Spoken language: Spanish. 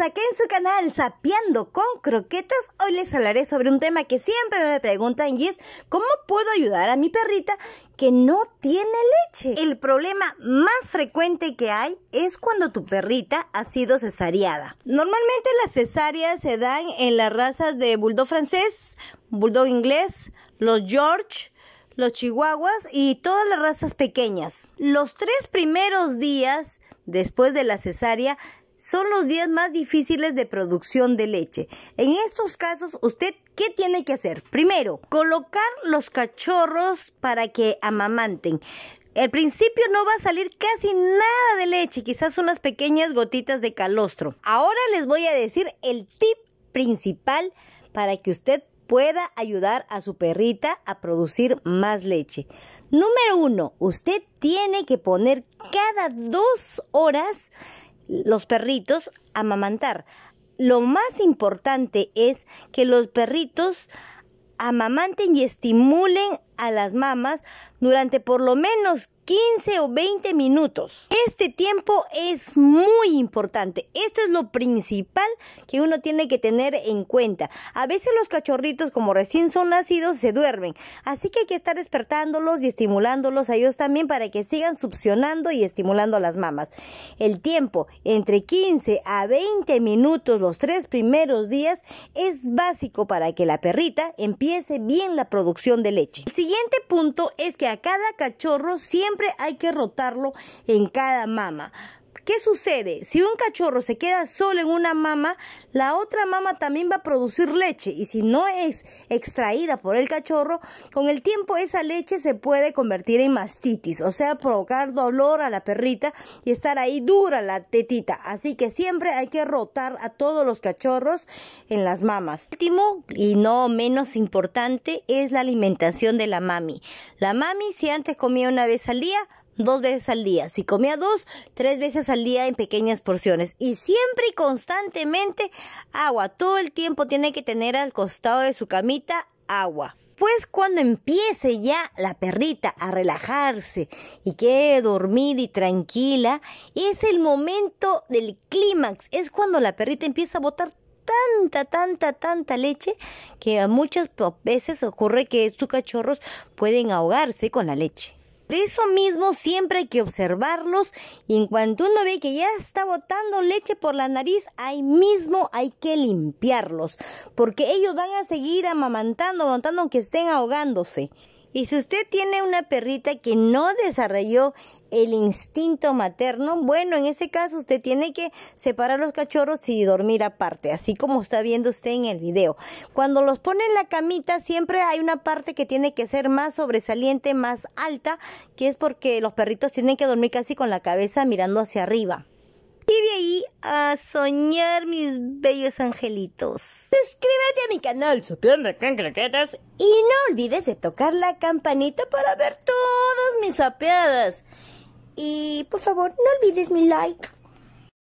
aquí en su canal Sapeando con Croquetas. Hoy les hablaré sobre un tema que siempre me preguntan y es ¿Cómo puedo ayudar a mi perrita que no tiene leche? El problema más frecuente que hay es cuando tu perrita ha sido cesareada. Normalmente las cesáreas se dan en las razas de bulldog francés, bulldog inglés, los George, los chihuahuas y todas las razas pequeñas. Los tres primeros días después de la cesárea son los días más difíciles de producción de leche. En estos casos, usted, ¿qué tiene que hacer? Primero, colocar los cachorros para que amamanten. Al principio no va a salir casi nada de leche, quizás unas pequeñas gotitas de calostro. Ahora les voy a decir el tip principal para que usted pueda ayudar a su perrita a producir más leche. Número uno, usted tiene que poner cada dos horas los perritos amamantar. Lo más importante es que los perritos amamanten y estimulen a las mamas durante por lo menos 15 o 20 minutos. Este tiempo es muy importante. Esto es lo principal que uno tiene que tener en cuenta. A veces los cachorritos, como recién son nacidos, se duermen. Así que hay que estar despertándolos y estimulándolos a ellos también para que sigan succionando y estimulando a las mamas. El tiempo entre 15 a 20 minutos los tres primeros días es básico para que la perrita empiece bien la producción de leche. El siguiente punto es que a cada cachorro siempre siempre hay que rotarlo en cada mama. ¿Qué sucede? Si un cachorro se queda solo en una mama, la otra mama también va a producir leche y si no es extraída por el cachorro, con el tiempo esa leche se puede convertir en mastitis, o sea, provocar dolor a la perrita y estar ahí dura la tetita. Así que siempre hay que rotar a todos los cachorros en las mamas. Último y no menos importante es la alimentación de la mami. La mami si antes comía una vez al día, dos veces al día. Si comía dos, tres veces al día en pequeñas porciones. Y siempre y constantemente agua. Todo el tiempo tiene que tener al costado de su camita agua. Pues cuando empiece ya la perrita a relajarse y quede dormida y tranquila, es el momento del clímax. Es cuando la perrita empieza a botar tanta, tanta, tanta leche que a muchas veces ocurre que sus cachorros pueden ahogarse con la leche. Por eso mismo siempre hay que observarlos y en cuanto uno ve que ya está botando leche por la nariz, ahí mismo hay que limpiarlos, porque ellos van a seguir amamantando, amamantando aunque estén ahogándose. Y si usted tiene una perrita que no desarrolló el instinto materno, bueno, en ese caso usted tiene que separar los cachorros y dormir aparte, así como está viendo usted en el video. Cuando los pone en la camita, siempre hay una parte que tiene que ser más sobresaliente, más alta, que es porque los perritos tienen que dormir casi con la cabeza mirando hacia arriba. Y de ahí a soñar mis bellos angelitos. Suscríbete a mi canal, Sopeando con Croquetas. Y no olvides de tocar la campanita para ver todas mis apeadas. Y por favor, no olvides mi like.